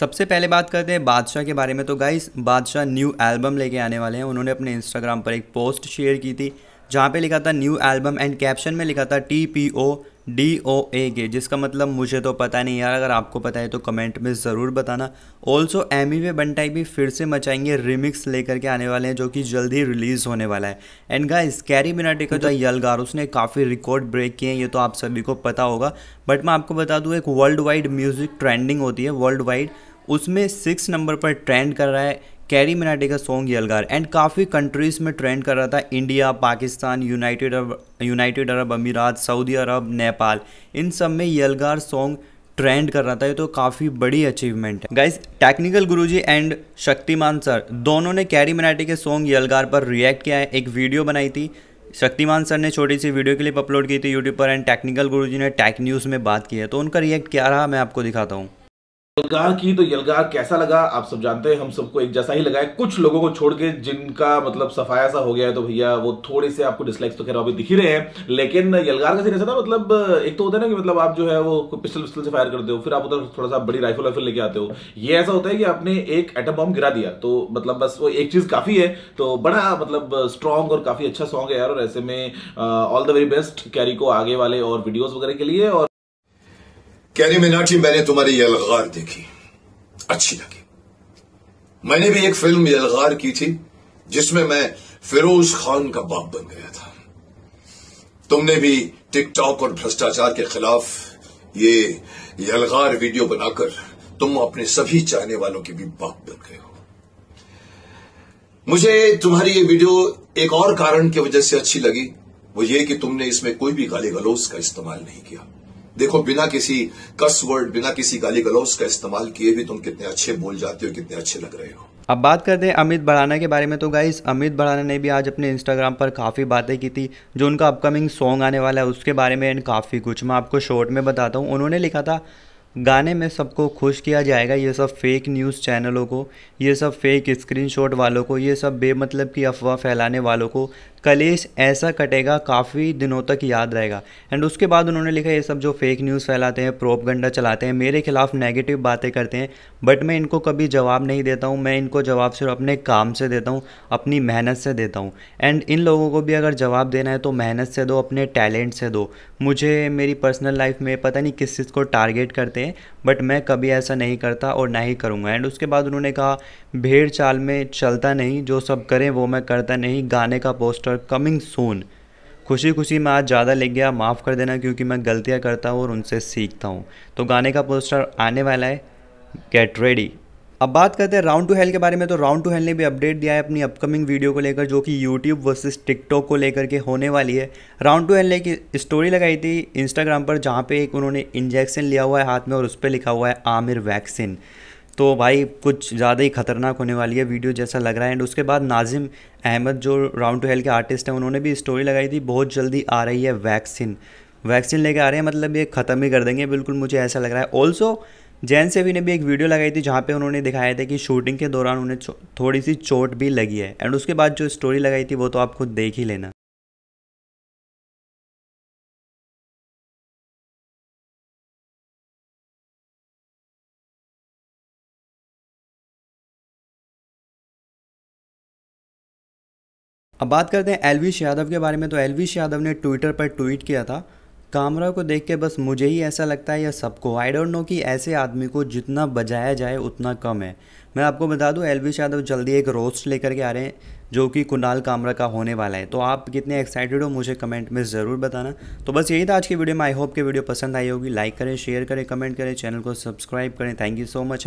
सबसे पहले बात करते हैं बादशाह के बारे में तो गाइस बादशाह न्यू एल्बम लेके आने वाले हैं उन्होंने अपने इंस्टाग्राम पर एक पोस्ट शेयर की थी जहाँ पे लिखा था न्यू एल्बम एंड कैप्शन में लिखा था T P O D O A के जिसका मतलब मुझे तो पता नहीं यार अगर आपको पता है तो कमेंट में ज़रूर बताना ऑल्सो एम ई वे बनटाई भी फिर से मचाएंगे रिमिक्स लेकर के आने वाले हैं जो कि जल्द ही रिलीज़ होने वाला है एंड का कैरी मिनाटी का जो यलगार तो- उसने काफ़ी रिकॉर्ड ब्रेक किए हैं ये तो आप सभी को पता होगा बट मैं आपको बता दूँ एक वर्ल्ड वाइड म्यूज़िक ट्रेंडिंग होती है वर्ल्ड वाइड उसमें सिक्स नंबर पर ट्रेंड कर रहा है कैरी मिनाटे का सॉन्ग यलगार एंड काफ़ी कंट्रीज़ में ट्रेंड कर रहा था India Pakistan united Arab united Arab Emirates सऊदी अरब नेपाल इन सब में यलगार सॉन्ग ट्रेंड कर रहा था ये तो काफ़ी बड़ी अचीवमेंट है guys technical Guruji and Shaktimaan sir दोनों ने कैरी मराठे के सॉन्ग यलगार पर रिएक्ट किया है एक वीडियो बनाई थी शक्तिमान सर ने छोटी सी वीडियो क्लिप अपलोड की थी यूट्यूब पर एंड टेक्निकल गुरुजी ने टेक न्यूज़ में बात की है तो उनका रिएक्ट क्या रहा मैं आपको दिखाता हूँ यलगाह की तो यलगाह कैसा लगा आप सब जानते हैं हम सबको एक जैसा ही लगा है कुछ लोगों को छोड़ के जिनका मतलब सफाया सा हो गया है तो भैया वो थोड़े से आपको डिसलाइक्स तो खैर अभी दिख ही रहे हैं लेकिन यलगार का सीन ऐसा था मतलब एक तो होता है ना कि मतलब आप जो है वो पिस्टल पिस्टल से फायर करते हो फिर आप उधर थोड़ा सा बड़ी राइफल वाइफल लेके आते हो ये ऐसा होता है कि आपने एक एटम बॉम्ब गिरा दिया तो मतलब बस वो एक चीज काफी है तो बड़ा मतलब स्ट्रॉन्ग और काफी अच्छा सॉन्ग है यार और ऐसे में all the very best Carry को आगे वाले और वीडियोज वगैरह के लिए और कैरी मिनाटी मैंने तुम्हारी यलगार देखी अच्छी लगी मैंने भी एक फिल्म यलगार की थी जिसमें मैं फिरोज खान का बाप बन गया था तुमने भी टिकटॉक और भ्रष्टाचार के खिलाफ ये यलगार वीडियो बनाकर तुम अपने सभी चाहने वालों के भी बाप बन गए हो मुझे तुम्हारी ये वीडियो एक और कारण की वजह से अच्छी लगी वो ये कि तुमने इसमें कोई भी गाली गलोज का इस्तेमाल नहीं किया देखो बिना किसी कस वर्ड बिना किसी गाली गलौज का इस्तेमाल किए भी तुम कितने अच्छे बोल जाते हो कितने अच्छे लग रहे हो अब बात करते हैं अमित बड़ाना के बारे में तो गाइस अमित बड़ाना ने भी आज अपने इंस्टाग्राम पर काफ़ी बातें की थी जो उनका अपकमिंग सॉन्ग आने वाला है उसके बारे में एंड काफ़ी कुछ मैं आपको शॉर्ट में बताता हूँ उन्होंने लिखा था गाने में सबको खुश किया जाएगा ये सब फेक न्यूज़ चैनलों को ये सब फेक स्क्रीनशॉट वालों को ये सब बेमतलब की अफवाह फैलाने वालों को कलेश ऐसा कटेगा काफ़ी दिनों तक याद रहेगा एंड उसके बाद उन्होंने लिखा ये सब जो फेक न्यूज़ फैलाते हैं प्रोप गंडा चलाते हैं मेरे खिलाफ नेगेटिव बातें करते हैं बट मैं इनको कभी जवाब नहीं देता हूँ मैं इनको जवाब सिर्फ अपने काम से देता हूँ अपनी मेहनत से देता हूँ एंड इन लोगों को भी अगर जवाब देना है तो मेहनत से दो अपने टैलेंट से दो मुझे मेरी पर्सनल लाइफ में पता नहीं किस चीज़ को टारगेट करते हैं बट मैं कभी ऐसा नहीं करता और ना ही करूँगा एंड उसके बाद उन्होंने कहा भेड़ चाल में चलता नहीं जो सब करें वो मैं करता नहीं गाने का पोस्टर और कमिंग सोन खुशी खुशी मैं आज ज़्यादा ले गया माफ़ कर देना क्योंकि मैं गलतियाँ करता हूँ और उनसे सीखता हूँ तो गाने का पोस्टर आने वाला है गेट रेडी अब बात करते हैं राउंड टू हेल के बारे में तो राउंड टू हेल ने भी अपडेट दिया है अपनी अपकमिंग वीडियो को लेकर जो कि यूट्यूब वर्सेस टिकटॉक को लेकर के होने वाली है राउंड टू हेल ने एक स्टोरी लगाई थी इंस्टाग्राम पर जहाँ पे एक उन्होंने इंजेक्शन लिया हुआ है हाथ में और उस पर लिखा हुआ है आमिर वैक्सीन तो भाई कुछ ज़्यादा ही खतरनाक होने वाली है वीडियो जैसा लग रहा है एंड उसके बाद नाजिम अहमद जो राउंड टू हेल के आर्टिस्ट हैं उन्होंने भी स्टोरी लगाई थी बहुत जल्दी आ रही है वैक्सीन वैक्सीन लेके आ रहे हैं मतलब ये ख़त्म ही कर देंगे बिल्कुल मुझे ऐसा लग रहा है ऑल्सो जैन सेवी ने भी एक वीडियो लगाई थी जहाँ पे उन्होंने दिखाया था कि शूटिंग के दौरान उन्हें थोड़ी सी चोट भी लगी है एंड उसके बाद जो स्टोरी लगाई थी वो तो आप खुद देख ही लेना अब बात करते हैं एलविश यादव के बारे में तो एलविश यादव ने ट्विटर पर ट्वीट किया था कामरा को देख के बस मुझे ही ऐसा लगता है या सबको आई डोंट नो कि ऐसे आदमी को जितना बजाया जाए उतना कम है मैं आपको बता दूं एलविश यादव जल्दी एक रोस्ट लेकर के आ रहे हैं जो कि कुणाल कामरा का होने वाला है तो आप कितने एक्साइटेड हो मुझे कमेंट में ज़रूर बताना तो बस यही था आज की वीडियो में आई होप के वीडियो पसंद आई होगी लाइक करें शेयर करें कमेंट करें चैनल को सब्सक्राइब करें थैंक यू सो मच